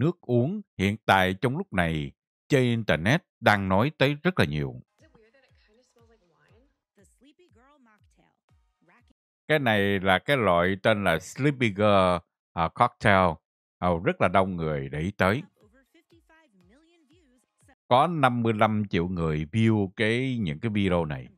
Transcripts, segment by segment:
nước uống hiện tại trong lúc này trên Internet đang nói tới rất là nhiều. Cái này là cái loại tên là Sleepy Girl uh, Cocktail. Uh, rất là đông người để ý tới. Có 55 triệu người view cái những cái video này.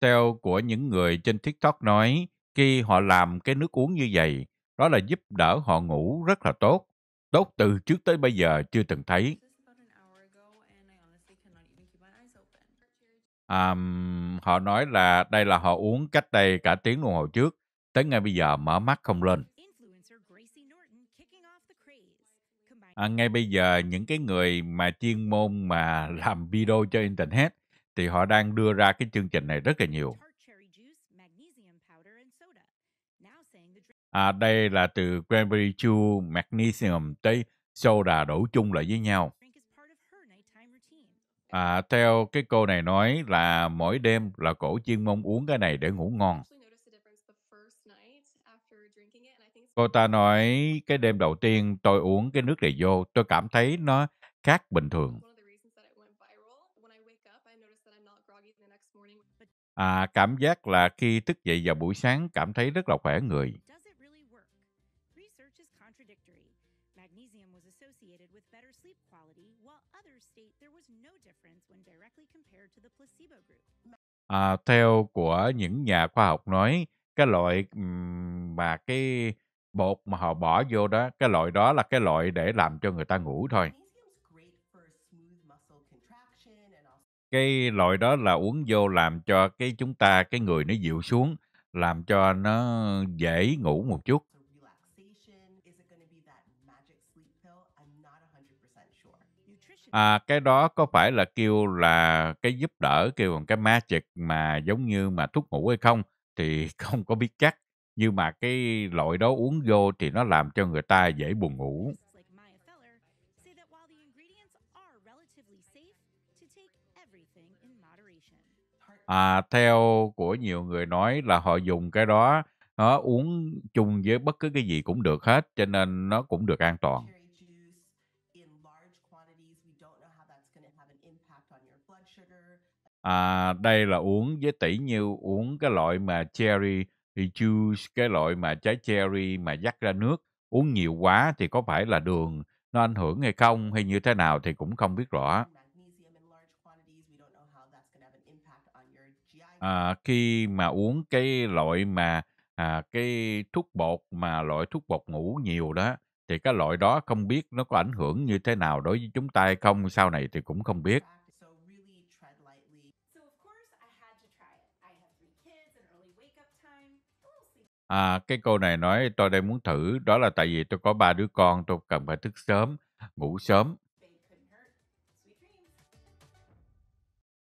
Theo của những người trên TikTok nói, khi họ làm cái nước uống như vậy, đó là giúp đỡ họ ngủ rất là tốt. Tốt từ trước tới bây giờ chưa từng thấy. Um, họ nói là đây là họ uống cách đây cả tiếng đồng hồ trước, tới ngay bây giờ mở mắt không lên. À, ngay bây giờ những cái người mà chuyên môn mà làm video cho internet thì họ đang đưa ra cái chương trình này rất là nhiều. À, đây là từ cranberry chua, magnesium tới soda đổ chung lại với nhau. À, theo cái cô này nói là mỗi đêm là cổ chuyên mong uống cái này để ngủ ngon. Cô ta nói cái đêm đầu tiên tôi uống cái nước này vô, tôi cảm thấy nó khác bình thường. À, cảm giác là khi thức dậy vào buổi sáng cảm thấy rất là khỏe người. À, theo của những nhà khoa học nói, cái loại mà cái bột mà họ bỏ vô đó, cái loại đó là cái loại để làm cho người ta ngủ thôi. Cái loại đó là uống vô làm cho cái chúng ta cái người nó dịu xuống, làm cho nó dễ ngủ một chút. À, cái đó có phải là kêu là cái giúp đỡ kêu bằng cái magic mà giống như mà thuốc ngủ hay không thì không có biết chắc nhưng mà cái loại đó uống vô thì nó làm cho người ta dễ buồn ngủ. À, theo của nhiều người nói là họ dùng cái đó nó uống chung với bất cứ cái gì cũng được hết cho nên nó cũng được an toàn. à, đây là uống với tỷ nhiêu uống cái loại mà cherry juice cái loại mà trái cherry mà dắt ra nước uống nhiều quá thì có phải là đường nó ảnh hưởng hay không hay như thế nào thì cũng không biết rõ à, khi mà uống cái loại mà à, cái thuốc bột mà loại thuốc bột ngủ nhiều đó thì cái loại đó không biết nó có ảnh hưởng như thế nào đối với chúng ta hay không sau này thì cũng không biết À, cái cô này nói tôi đây muốn thử, đó là tại vì tôi có ba đứa con, tôi cần phải thức sớm, ngủ sớm.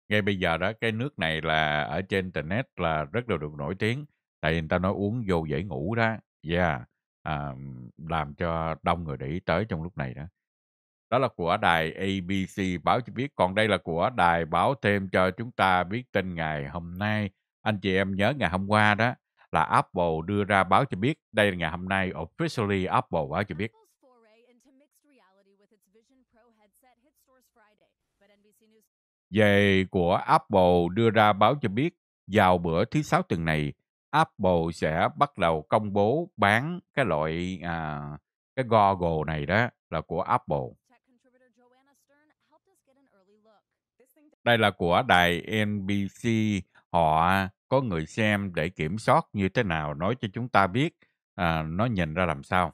Ngay bây giờ đó, cái nước này là ở trên internet là rất là được nổi tiếng. Tại vì người ta nói uống vô dễ ngủ đó. Yeah. À, làm cho đông người để ý tới trong lúc này đó. Đó là của đài ABC báo cho biết. Còn đây là của đài báo thêm cho chúng ta biết tên ngày hôm nay. Anh chị em nhớ ngày hôm qua đó là Apple đưa ra báo cho biết đây là ngày hôm nay officially Apple báo cho biết. Về của Apple đưa ra báo cho biết vào bữa thứ sáu tuần này Apple sẽ bắt đầu công bố bán cái loại à, cái goggle này đó là của Apple. Đây là của đài NBC họ có người xem để kiểm soát như thế nào nói cho chúng ta biết à, nó nhìn ra làm sao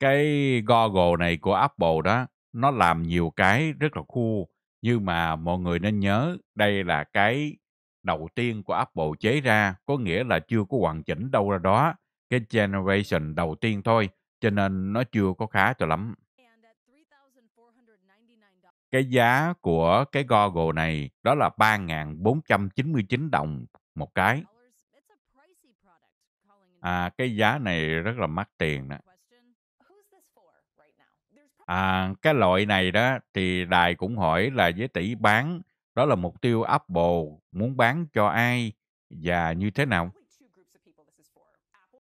cái Google này của Apple đó nó làm nhiều cái rất là cool nhưng mà mọi người nên nhớ đây là cái đầu tiên của Apple chế ra có nghĩa là chưa có hoàn chỉnh đâu ra đó cái generation đầu tiên thôi cho nên nó chưa có khá cho lắm cái giá của cái goggle này đó là 3.499 đồng một cái. À, cái giá này rất là mắc tiền đó. À, cái loại này đó thì đài cũng hỏi là với tỷ bán đó là mục tiêu Apple muốn bán cho ai và như thế nào?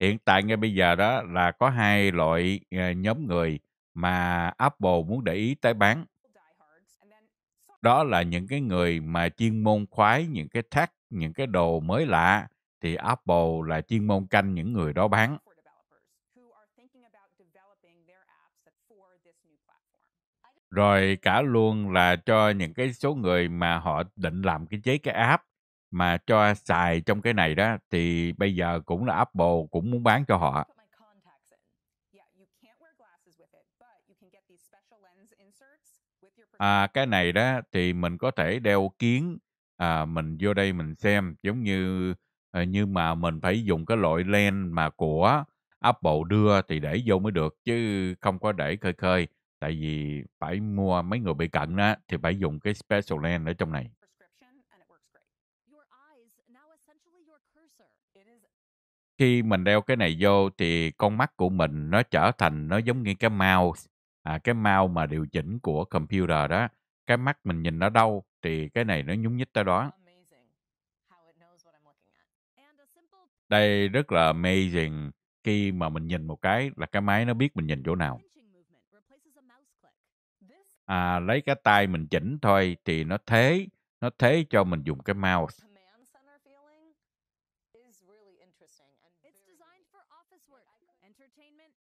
Hiện tại ngay bây giờ đó là có hai loại ờ, nhóm người mà Apple muốn để ý tới bán đó là những cái người mà chuyên môn khoái những cái tech, những cái đồ mới lạ thì Apple là chuyên môn canh những người đó bán. Rồi cả luôn là cho những cái số người mà họ định làm cái chế cái app mà cho xài trong cái này đó thì bây giờ cũng là Apple cũng muốn bán cho họ. À, cái này đó thì mình có thể đeo kiến à, mình vô đây mình xem giống như ờ, nhưng mà mình phải dùng cái loại len mà của Apple đưa thì để vô mới được chứ không có để khơi khơi, tại vì phải mua mấy người bị cận á thì phải dùng cái special len ở trong này. Khi mình đeo cái này vô thì con mắt của mình nó trở thành nó giống như cái mouse à, cái mouse mà điều chỉnh của computer đó cái mắt mình nhìn nó đâu thì cái này nó nhúng nhích tới đó đây rất là amazing khi mà mình nhìn một cái là cái máy nó biết mình nhìn chỗ nào à, lấy cái tay mình chỉnh thôi thì nó thế nó thế cho mình dùng cái mouse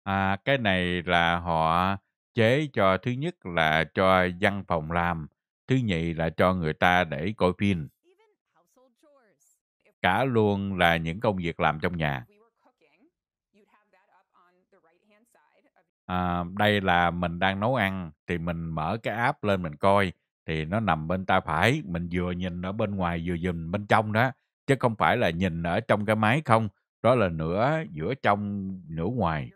à, cái này là họ chế cho thứ nhất là cho văn phòng làm, thứ nhì là cho người ta để coi phim. Cả luôn là những công việc làm trong nhà. À, đây là mình đang nấu ăn thì mình mở cái app lên mình coi thì nó nằm bên tay phải mình vừa nhìn ở bên ngoài vừa nhìn bên trong đó chứ không phải là nhìn ở trong cái máy không đó là nửa giữa trong nửa ngoài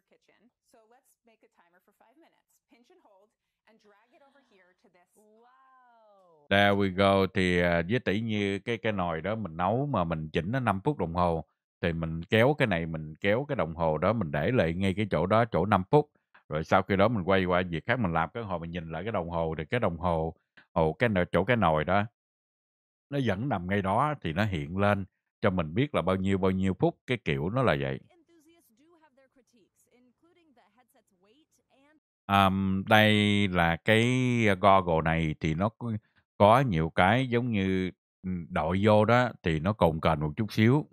There we go thì à, với tỷ như cái cái nồi đó mình nấu mà mình chỉnh nó 5 phút đồng hồ thì mình kéo cái này mình kéo cái đồng hồ đó mình để lại ngay cái chỗ đó chỗ 5 phút. Rồi sau khi đó mình quay qua việc khác mình làm cái hồi mình nhìn lại cái đồng hồ thì cái đồng hồ ồ cái chỗ cái nồi đó nó vẫn nằm ngay đó thì nó hiện lên cho mình biết là bao nhiêu bao nhiêu phút cái kiểu nó là vậy. Tech đây là cái à, goggle này thì nó có nhiều cái giống như, đội vô đó thì nó cồng cần một chút xíu.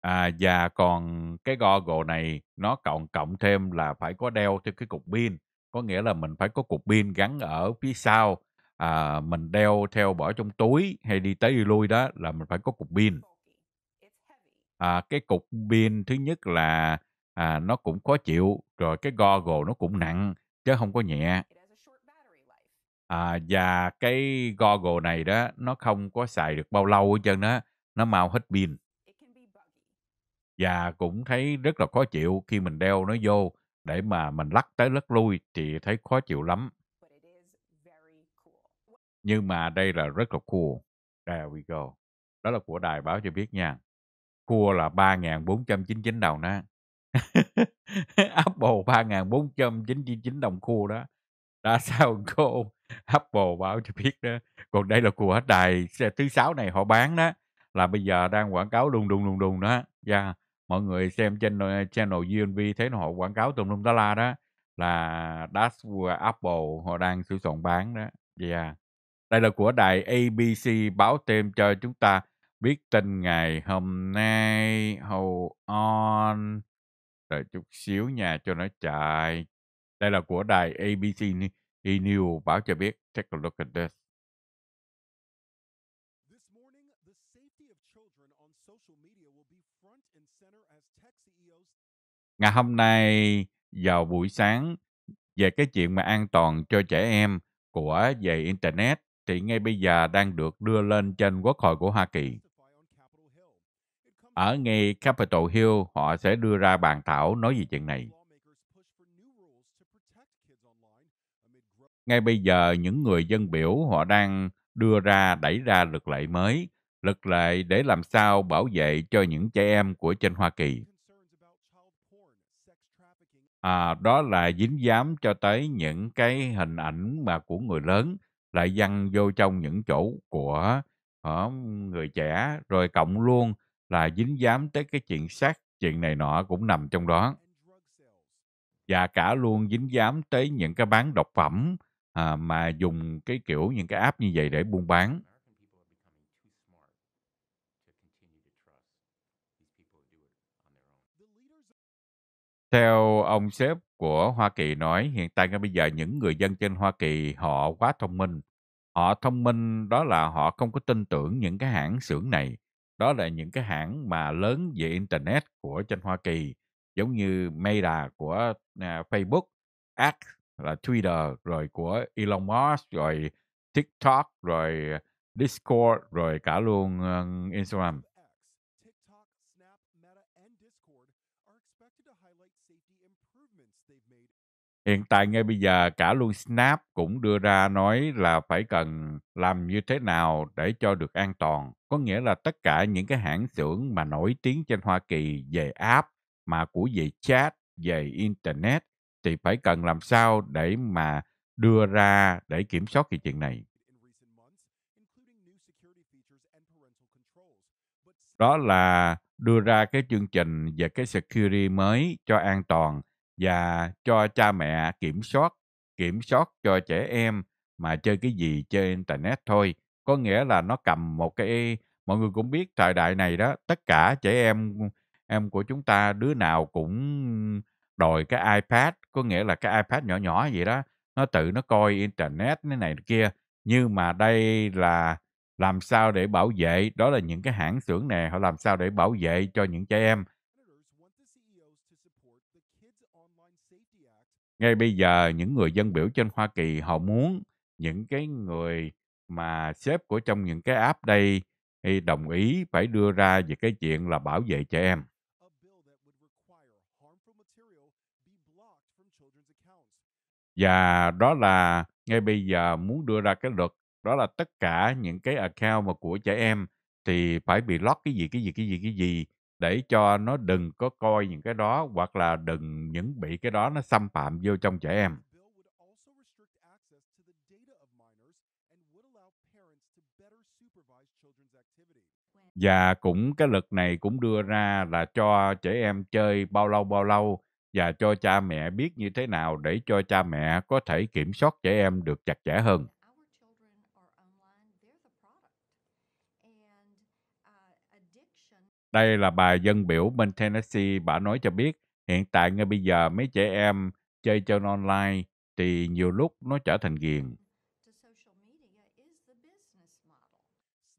À, và còn cái goggle này nó còn cộng thêm là phải có đeo thêm cái cục pin, có nghĩa là mình phải có cục pin gắn ở phía sau, à, mình đeo theo bỏ trong túi hay đi tới đi lui đó là mình phải có cục pin. À, cái cục pin thứ nhất là, à, nó cũng khó chịu, rồi cái goggle nó cũng nặng chứ không có nhẹ. À, và cái goggle này đó nó không có xài được bao lâu hết trơn đó nó mau hết pin. Và cũng thấy rất là khó chịu khi mình đeo nó vô để mà mình lắc tới lắc lui thì thấy khó chịu lắm. Nhưng mà đây là rất là cool. There we go. Đó là của đài báo cho biết nha. Cool là 3.499 đồng đó. Apple 3.499 đồng cool đó đã sao cô Apple báo cho biết đó còn đây là của đài thứ sáu này họ bán đó là bây giờ đang quảng cáo đùng đùng đùng đùng đó dạ yeah. mọi người xem trên ờ, channel, channel UNV thấy họ quảng cáo tùm lum tá la đó là that's Apple họ đang sử dụng bán đó dạ yeah. đây là của đài ABC báo thêm cho chúng ta biết tin ngày hôm nay hold on đợi chút xíu nha cho nó chạy đây là của đài ABC e News báo cho biết. Take a look at this. E Ngày hôm nay vào buổi sáng về cái chuyện mà an toàn cho trẻ em của về Internet thì ngay bây giờ đang được đưa lên trên Quốc hội của Hoa Kỳ. Ở ngay Capitol Hill, họ sẽ đưa ra bàn thảo nói về chuyện này. ngay bây giờ những người dân biểu họ đang đưa ra đẩy ra luật lệ mới, luật lệ để làm sao bảo vệ cho những trẻ em của trên Hoa Kỳ. À, đó là dính dám cho tới những cái hình ảnh mà của người lớn lại dăng vô trong những chỗ của ở ờ, người trẻ rồi cộng luôn là dính dám tới cái chuyện sát chuyện này nọ cũng nằm trong đó và cả luôn dính dám tới những cái bán độc phẩm à, mà dùng cái kiểu những cái app như vậy để buôn bán Theo ông sếp của Hoa Kỳ nói, hiện tại ngay bây giờ những người dân trên Hoa Kỳ họ quá thông minh. Họ thông minh đó là họ không có tin tưởng những cái hãng xưởng này. Đó là những cái hãng mà lớn về Internet của trên Hoa Kỳ, giống như Meta của à, Facebook, Ask là Twitter rồi của Elon Musk rồi TikTok rồi Discord rồi cả luôn uh, Instagram. Hiện tại ngay bây giờ cả luôn Snap cũng đưa ra nói là phải cần làm như thế nào để cho được an toàn. Có nghĩa là tất cả những cái hãng xưởng mà nổi tiếng trên Hoa Kỳ về app mà của về chat, về internet thì phải cần làm sao để mà đưa ra để kiểm soát cái chuyện này. Đó là đưa ra cái chương trình về cái security mới cho an toàn và cho cha mẹ kiểm soát, kiểm soát cho trẻ em mà chơi cái gì chơi internet thôi. Có nghĩa là nó cầm một cái mọi người cũng biết thời đại này đó, tất cả trẻ em em của chúng ta đứa nào cũng đòi cái iPad có nghĩa là cái iPad nhỏ nhỏ vậy đó nó tự nó coi internet cái này kia nhưng mà đây là làm sao để bảo vệ đó là những cái hãng xưởng này họ làm sao để bảo vệ cho những trẻ em ngay bây giờ những người dân biểu trên Hoa Kỳ họ muốn những cái người mà sếp của trong những cái app đây thì đồng ý phải đưa ra về cái chuyện là bảo vệ trẻ em Và đó là ngay bây giờ muốn đưa ra cái luật đó là tất cả những cái account mà của trẻ em thì phải bị lót cái gì cái gì cái gì cái gì để cho nó đừng có coi những cái đó hoặc là đừng những bị cái đó nó xâm phạm vô trong trẻ em. Và cũng cái luật này cũng đưa ra là cho trẻ em chơi bao lâu bao lâu và cho cha mẹ biết như thế nào để cho cha mẹ có thể kiểm soát trẻ em được chặt chẽ hơn. Uh, đây là bài dân biểu bên Tennessee, bà nói cho biết hiện tại ngay bây giờ mấy trẻ em chơi trên online thì nhiều lúc nó trở thành ghiền.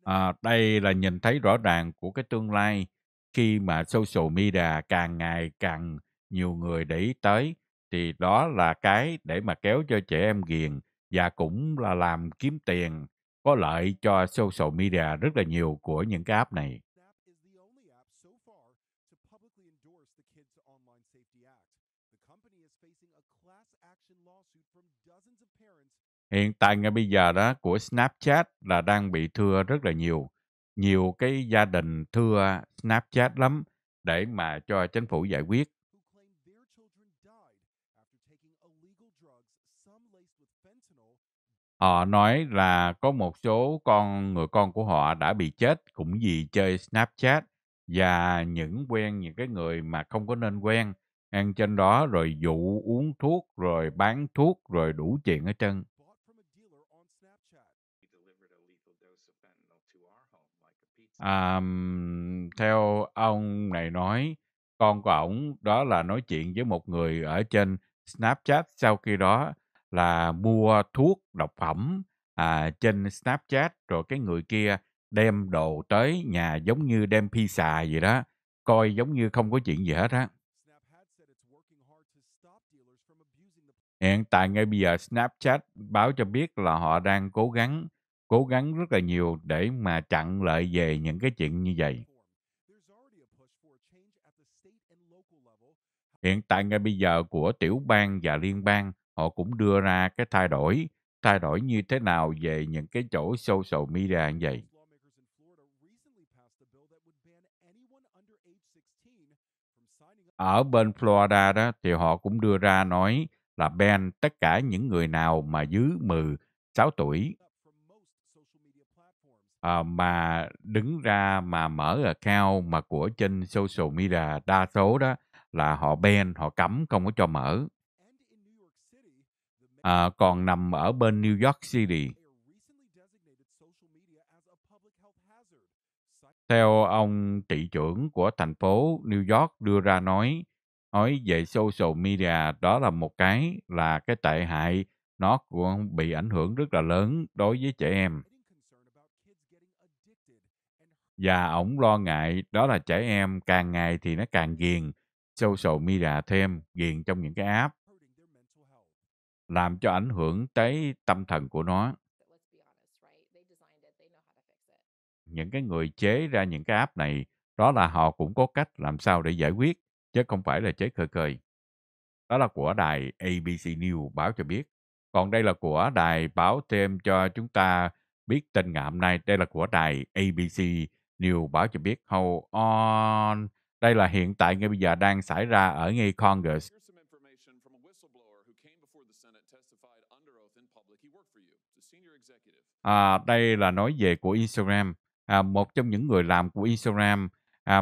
À, đây là nhìn thấy rõ ràng của cái tương lai khi mà social media càng ngày càng nhiều người để ý tới thì đó là cái để mà kéo cho trẻ em ghiền và cũng là làm kiếm tiền có lợi cho social media rất là nhiều của những cái app này. Hiện tại ngay bây giờ đó của Snapchat là đang bị thưa rất là nhiều. Nhiều cái gia đình thưa Snapchat lắm để mà cho chính phủ giải quyết Họ ờ, nói là có một số con người con của họ đã bị chết cũng vì chơi Snapchat và những quen những cái người mà không có nên quen ăn trên đó rồi dụ uống thuốc rồi bán thuốc rồi đủ chuyện ở trên à, theo ông này nói con của ổng đó là nói chuyện với một người ở trên Snapchat sau khi đó là mua thuốc độc phẩm à, trên Snapchat rồi cái người kia đem đồ tới nhà giống như đem pizza vậy đó, coi giống như không có chuyện gì hết á. Hiện tại ngay bây giờ Snapchat báo cho biết là họ đang cố gắng cố gắng rất là nhiều để mà chặn lợi về những cái chuyện như vậy. Hiện tại ngay bây giờ của tiểu bang và liên bang họ cũng đưa ra cái thay đổi, thay đổi như thế nào về những cái chỗ social media như vậy. Ở bên Florida đó thì họ cũng đưa ra nói là ban tất cả những người nào mà dưới 16 tuổi à, mà đứng ra mà mở account mà của trên social media đa số đó là họ ban họ cấm không có cho mở à, còn nằm ở bên New York City. Theo ông thị trưởng của thành phố New York đưa ra nói, nói về social media đó là một cái là cái tệ hại nó cũng bị ảnh hưởng rất là lớn đối với trẻ em. Và ổng lo ngại đó là trẻ em càng ngày thì nó càng ghiền social media thêm, ghiền trong những cái app làm cho ảnh hưởng tới tâm thần của nó. Những cái người chế ra những cái app này, đó là họ cũng có cách làm sao để giải quyết, chứ không phải là chế khơi khơi. Đó là của đài ABC News báo cho biết. Còn đây là của đài báo thêm cho chúng ta biết tin ngày hôm nay. Đây là của đài ABC News báo cho biết. Hold on. Đây là hiện tại ngay bây giờ đang xảy ra ở ngay Congress à, đây là nói về của Instagram à, một trong những người làm của Instagram à,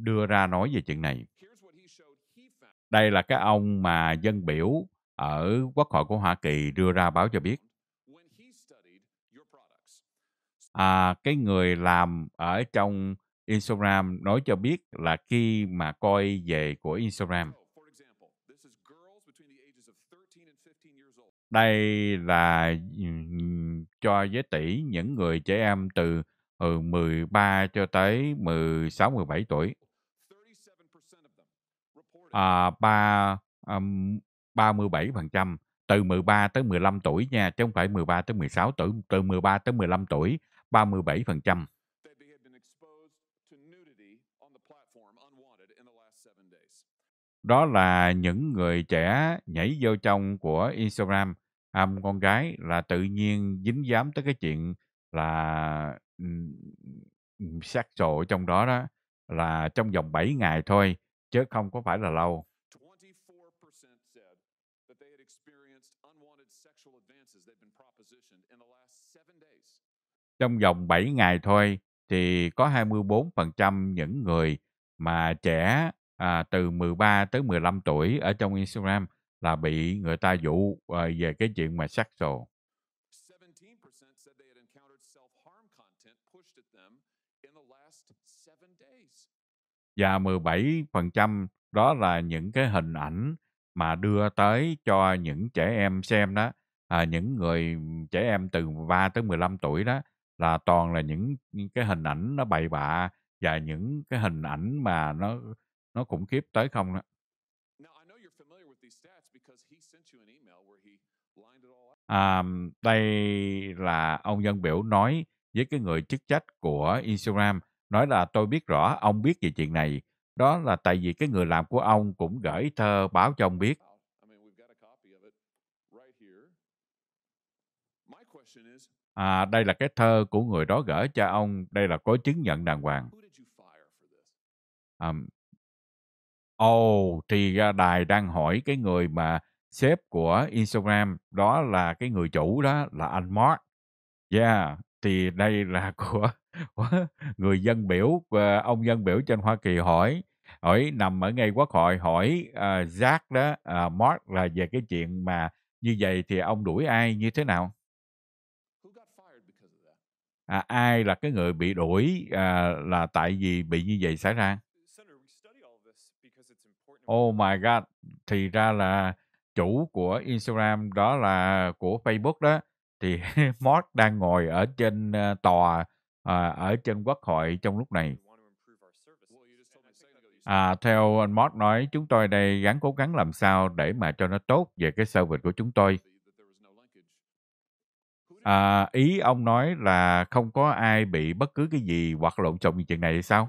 đưa ra nói về chuyện này đây là cái ông mà dân biểu ở quốc hội của Hoa Kỳ đưa ra báo cho biết à, cái người làm ở trong Instagram nói cho biết là khi mà coi về của Instagram đây là cho giới tỷ những người trẻ em từ 13 ừ, cho tới 16 17 tuổi. À 3 um, 37% từ 13 tới 15 tuổi nha, chứ không phải 13 tới 16 tuổi, từ 13 tới 15 tuổi 37%. Đó là những người trẻ nhảy vô trong của Instagram à, con gái là tự nhiên dính dám tới cái chuyện là xác sổ trong đó đó là trong vòng 7 ngày thôi chứ không có phải là lâu. Trong vòng 7 ngày thôi thì có 24% những người mà trẻ à, từ 13 tới 15 tuổi ở trong Instagram là bị người ta dụ ờ, về cái chuyện mà sexual. 17 Và 17% đó là những cái hình ảnh mà đưa tới cho những trẻ em xem đó, à, những người trẻ em từ 3 tới 15 tuổi đó là toàn là những, những cái hình ảnh nó bậy bạ và những cái hình ảnh mà nó nó khủng khiếp tới không đó. À, đây là ông dân biểu nói với cái người chức trách của Instagram nói là tôi biết rõ ông biết về chuyện này đó là tại vì cái người làm của ông cũng gửi thơ báo cho ông biết. À, đây là cái thơ của người đó gửi cho ông. Đây là có chứng nhận đàng hoàng. Um, Ồ, oh, thì đài đang hỏi cái người mà sếp của Instagram đó là cái người chủ đó là anh Mark. Yeah, thì đây là của, người dân biểu ờ, ông dân biểu trên Hoa Kỳ hỏi hỏi nằm ở ngay quốc hội hỏi uh, Jack đó uh, Mark là về cái chuyện mà như vậy thì ông đuổi ai như thế nào? À, ai là cái người bị đuổi uh, là tại vì bị như vậy xảy ra? Oh my God, thì ra là chủ của Instagram đó là của Facebook đó thì Mark đang ngồi ở trên ờ, tòa à, ở trên quốc hội trong lúc này. À, theo anh Mark nói, chúng tôi đây gắng cố gắng làm sao để mà cho nó tốt về cái service của chúng tôi. À, ý ông nói là không có ai bị bất cứ cái gì hoặc lộn xộn như chuyện này hay sao?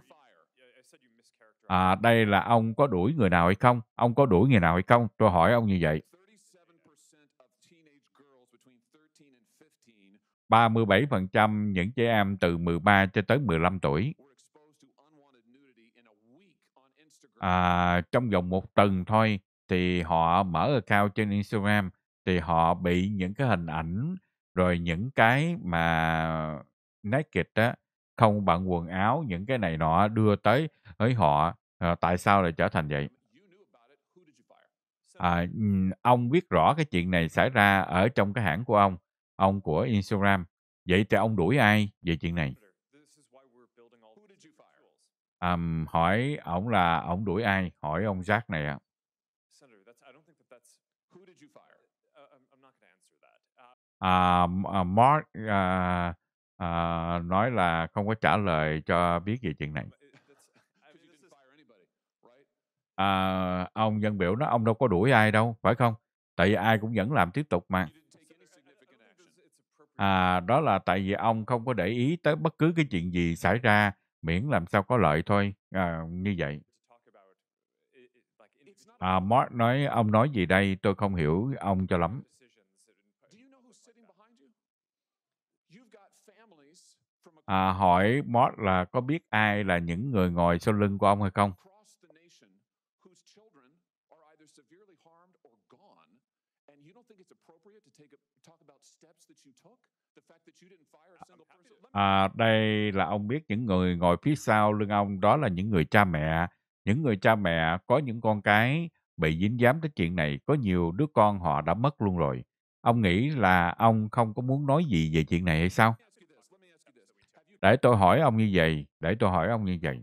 à, đây là ông có đuổi người nào hay không, ông có đuổi người nào hay không, tôi hỏi ông như vậy. 37% những trẻ em từ 13 cho tới 15 tuổi à, trong vòng một tuần thôi thì họ mở account trên Instagram thì họ bị những cái hình ảnh rồi những cái mà naked á không bằng quần áo những cái này nọ đưa tới với họ Ờ, tại sao lại trở thành vậy à, ông biết rõ cái chuyện này xảy ra ở trong cái hãng của ông ông của instagram vậy thì ông đuổi ai về chuyện này um, hỏi ông là ông đuổi ai hỏi ông Jack này ạ à. à, Mark à, à, nói là không có trả lời cho biết về chuyện này À, ông dân biểu nói ông đâu có đuổi ai đâu, phải không? Tại vì ai cũng vẫn làm tiếp tục mà. À, đó là tại vì ông không có để ý tới bất cứ cái chuyện gì xảy ra, miễn làm sao có lợi thôi, à, như vậy. À, Mark nói, ông nói gì đây, tôi không hiểu ông cho lắm. À, hỏi Mark là có biết ai là những người ngồi sau lưng của ông hay không? À, đây là ông biết những người ngồi phía sau lưng ông đó là những người cha mẹ. Những người cha mẹ có những con cái bị dính dám tới chuyện này, có nhiều đứa con họ đã mất luôn rồi. Ông nghĩ là ông không có muốn nói gì về chuyện này hay sao? Để tôi hỏi ông như vậy, để tôi hỏi ông như vậy.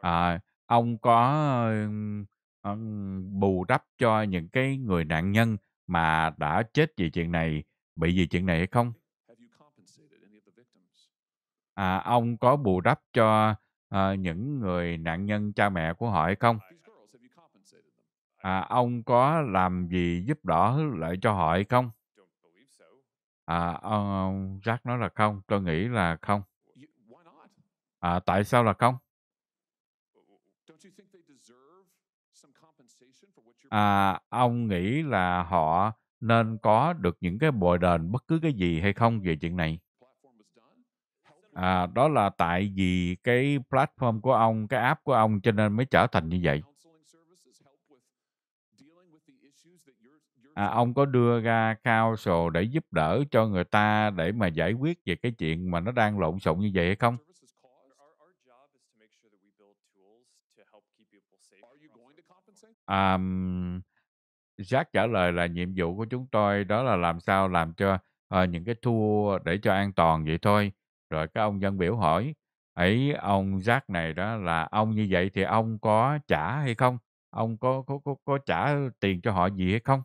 À, ông có um, bù đắp cho những cái người nạn nhân mà đã chết vì chuyện này, bị vì chuyện này hay không? à, ông có bù đắp cho à, những người nạn nhân cha mẹ của họ hay không? À, ông có làm gì giúp đỡ lại cho họ hay không? À, ông, ờ, Jack nói là không, tôi nghĩ là không. À, tại sao là không? À, ông nghĩ là họ nên có được những cái bồi đền bất cứ cái gì hay không về chuyện này? à, đó là tại vì cái platform của ông cái app của ông cho nên mới trở thành như vậy à, ông có đưa ra counsel để giúp đỡ cho người ta để mà giải quyết về cái chuyện mà nó đang lộn xộn như vậy hay không um, Jack trả lời là nhiệm vụ của chúng tôi đó là làm sao làm cho uh, những cái tour để cho an toàn vậy thôi rồi cái ông dân biểu hỏi ấy ông giác này đó là ông như vậy thì ông có trả hay không ông có có có, có trả tiền cho họ gì hay không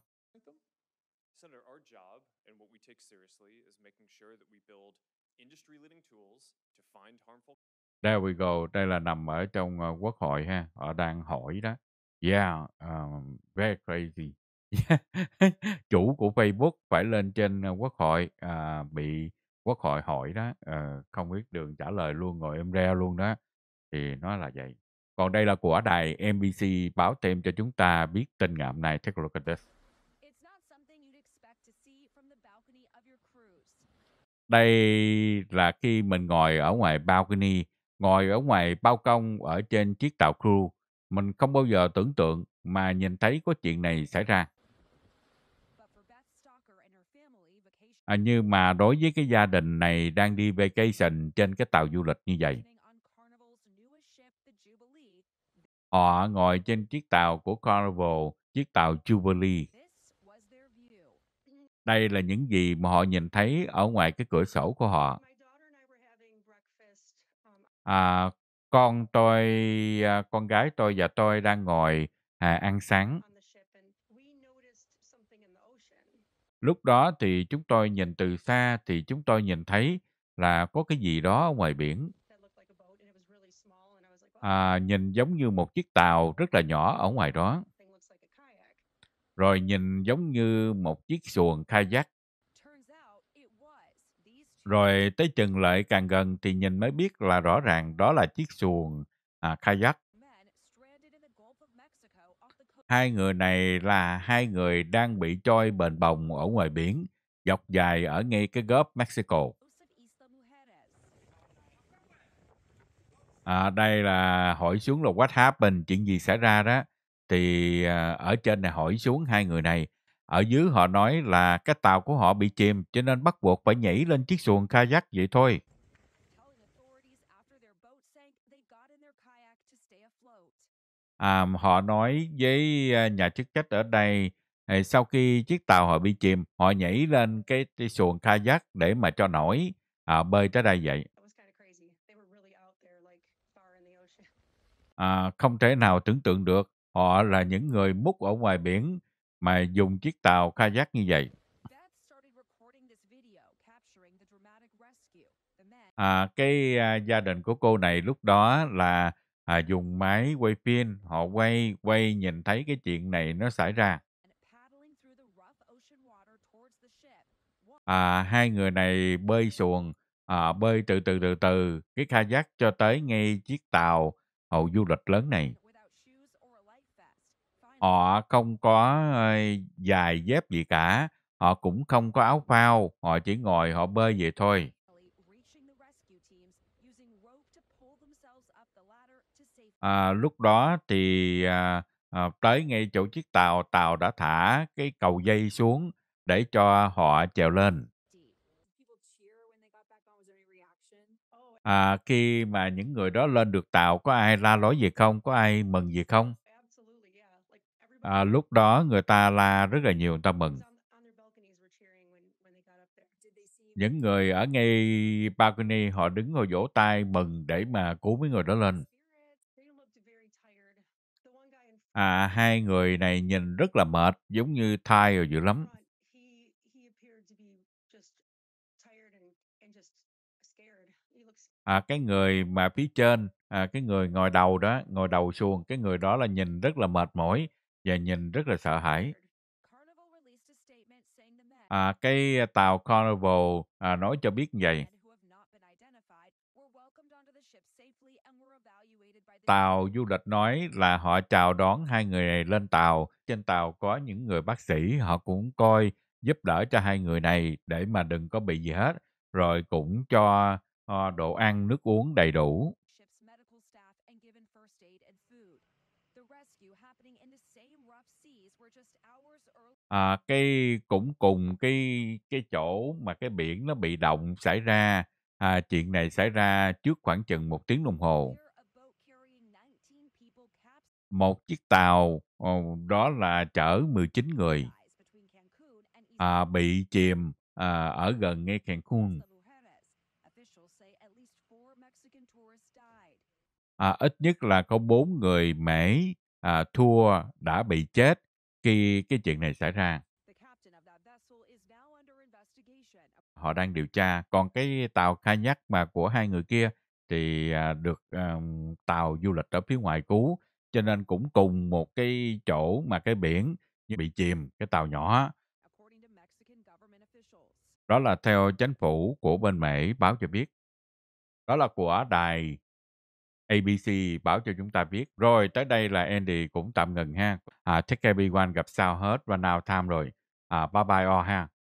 There we go. Đây là nằm ở trong uh, quốc hội ha. Họ đang hỏi đó. Yeah, um, very crazy. Chủ của Facebook phải lên trên uh, quốc hội uh, bị quốc hội hỏi đó ờ, không biết đường trả lời luôn ngồi em um reo luôn đó thì nó là vậy còn đây là của đài MBC báo thêm cho chúng ta biết tình ngày này. take a look at this đây là khi mình ngồi ở ngoài balcony ngồi ở ngoài bao công ở trên chiếc tàu cruise mình không bao giờ tưởng tượng mà nhìn thấy có chuyện này xảy ra À, nhưng mà đối với cái gia đình này đang đi vacation trên cái tàu du lịch như vậy, họ ngồi trên chiếc tàu của Carnival, chiếc tàu Jubilee. Đây là những gì mà họ nhìn thấy ở ngoài cái cửa sổ của họ. Um, à, con tôi, à, con gái tôi và tôi đang ngồi à, ăn sáng Lúc đó thì chúng tôi nhìn từ xa thì chúng tôi nhìn thấy là có cái gì đó ở ngoài biển. À, nhìn giống như một chiếc tàu rất là nhỏ ở ngoài đó. Rồi nhìn giống như một chiếc xuồng kayak. Rồi tới chừng lại càng gần thì nhìn mới biết là rõ ràng đó là chiếc xuồng à, kayak Hai người này là hai người đang bị trôi bền bồng ở ngoài biển, dọc dài ở ngay cái góp Mexico. À, đây là hỏi xuống là what happened, chuyện gì xảy ra đó. Thì à, ở trên này hỏi xuống hai người này. Ở dưới họ nói là cái tàu của họ bị chìm cho nên bắt buộc phải nhảy lên chiếc xuồng kayak vậy thôi à, họ nói với nhà chức trách ở đây à, sau khi chiếc tàu họ bị chìm họ nhảy lên cái, cái xuồng kayak để mà cho nổi à, bơi tới đây vậy à, không thể nào tưởng tượng được họ là những người múc ở ngoài biển mà dùng chiếc tàu kayak như vậy à, cái à, gia đình của cô này lúc đó là à, dùng máy quay phim họ quay quay nhìn thấy cái chuyện này nó xảy ra à, hai người này bơi xuồng à, bơi từ từ từ từ cái kayak cho tới ngay chiếc tàu hậu du lịch lớn này họ không có dài ờ, dép gì cả họ cũng không có áo phao họ chỉ ngồi họ bơi vậy thôi À, lúc đó thì, à, à, tới ngay chỗ chiếc tàu, tàu đã thả cái cầu dây xuống để cho họ trèo lên. À, khi mà những người đó lên được tàu, có ai la lối gì không? Có ai mừng gì không? À, lúc đó người ta la rất là nhiều, người ta mừng. Những người ở ngay balcony họ đứng họ vỗ tay mừng để mà cứu mấy người đó lên à, hai người này nhìn rất là mệt, giống như thai rồi dữ lắm. À, cái người mà phía trên, à, cái người ngồi đầu đó, ngồi đầu xuồng, cái người đó là nhìn rất là mệt mỏi và nhìn rất là sợ hãi. À, cái à, tàu Carnival à, nói cho biết như vậy tàu du lịch nói là họ chào đón hai người này lên tàu trên tàu có những người bác sĩ họ cũng coi giúp đỡ cho hai người này để mà đừng có bị gì hết rồi cũng cho uh, đồ ăn nước uống đầy đủ à, cái cũng cùng cái cái chỗ mà cái biển nó bị động xảy ra à, chuyện này xảy ra trước khoảng chừng một tiếng đồng hồ một chiếc tàu ờ, đó là chở 19 người à, bị chìm à, ở gần ngay Cancun. À, ít nhất là có bốn người Mỹ à, thua đã bị chết khi cái chuyện này xảy ra. Họ đang điều tra. Còn cái tàu khai kayak mà của hai người kia thì à, được à, tàu du lịch ở phía ngoài cứu cho nên cũng cùng một cái chỗ mà cái biển bị chìm cái tàu nhỏ đó là theo chính phủ của bên Mỹ báo cho biết. Đó là của đài ABC báo cho chúng ta biết. Rồi tới đây là Andy cũng tạm ngừng ha. À, take care everyone, gặp sao hết. và now time rồi. À, bye bye all ha.